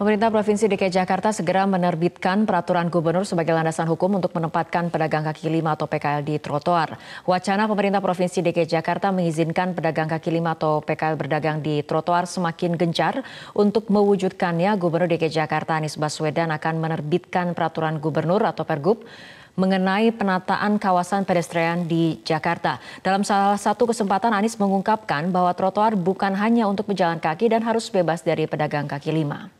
Pemerintah Provinsi DKI Jakarta segera menerbitkan peraturan gubernur sebagai landasan hukum untuk menempatkan pedagang kaki lima atau PKL di trotoar. Wacana pemerintah Provinsi DKI Jakarta mengizinkan pedagang kaki lima atau PKL berdagang di trotoar semakin gencar. Untuk mewujudkannya, Gubernur DKI Jakarta Anies Baswedan akan menerbitkan peraturan gubernur atau pergub mengenai penataan kawasan pedestrian di Jakarta. Dalam salah satu kesempatan, Anies mengungkapkan bahwa trotoar bukan hanya untuk pejalan kaki dan harus bebas dari pedagang kaki lima.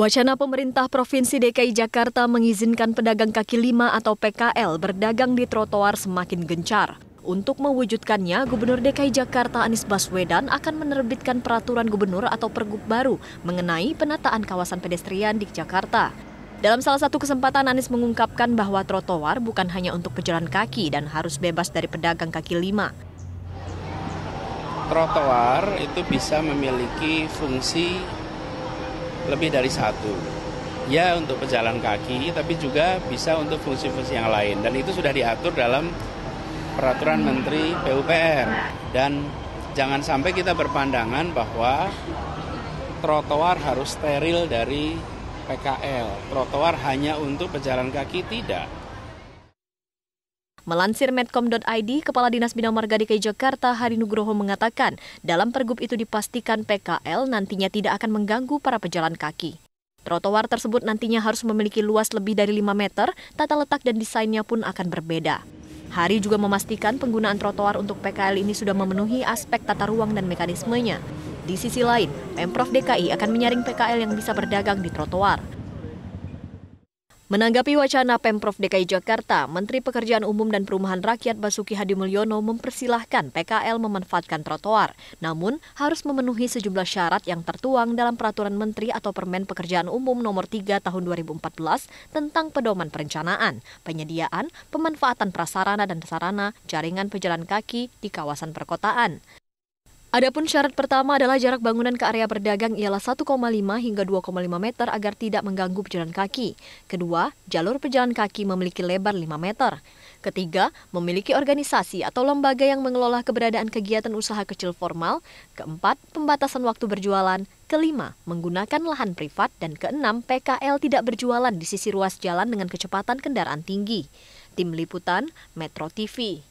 Wacana pemerintah Provinsi DKI Jakarta mengizinkan pedagang kaki lima atau PKL berdagang di trotoar semakin gencar. Untuk mewujudkannya, Gubernur DKI Jakarta Anies Baswedan akan menerbitkan peraturan gubernur atau pergub baru mengenai penataan kawasan pedestrian di Jakarta. Dalam salah satu kesempatan, Anies mengungkapkan bahwa trotoar bukan hanya untuk pejalan kaki dan harus bebas dari pedagang kaki lima. Trotoar itu bisa memiliki fungsi lebih dari satu. Ya untuk pejalan kaki, tapi juga bisa untuk fungsi-fungsi yang lain. Dan itu sudah diatur dalam peraturan Menteri PUPR. Dan jangan sampai kita berpandangan bahwa trotoar harus steril dari PKL. Trotoar hanya untuk pejalan kaki tidak. Melansir medcom.id, Kepala Dinas Bina Marga DKI Jakarta Hari Nugroho mengatakan, dalam pergub itu dipastikan PKL nantinya tidak akan mengganggu para pejalan kaki. Trotoar tersebut nantinya harus memiliki luas lebih dari 5 meter, tata letak dan desainnya pun akan berbeda. Hari juga memastikan penggunaan trotoar untuk PKL ini sudah memenuhi aspek tata ruang dan mekanismenya. Di sisi lain, Pemprov DKI akan menyaring PKL yang bisa berdagang di trotoar. Menanggapi wacana Pemprov DKI Jakarta, Menteri Pekerjaan Umum dan Perumahan Rakyat Basuki Hadi Mulyono mempersilahkan PKL memanfaatkan trotoar, namun harus memenuhi sejumlah syarat yang tertuang dalam Peraturan Menteri atau Permen Pekerjaan Umum Nomor 3 Tahun 2014 tentang pedoman perencanaan, penyediaan, pemanfaatan prasarana dan sarana jaringan pejalan kaki di kawasan perkotaan. Adapun syarat pertama adalah jarak bangunan ke area berdagang ialah 1,5 hingga 2,5 meter agar tidak mengganggu pejalan kaki. Kedua, jalur pejalan kaki memiliki lebar 5 meter. Ketiga, memiliki organisasi atau lembaga yang mengelola keberadaan kegiatan usaha kecil formal. Keempat, pembatasan waktu berjualan. Kelima, menggunakan lahan privat. Dan keenam, PKL tidak berjualan di sisi ruas jalan dengan kecepatan kendaraan tinggi. Tim Liputan, Metro TV.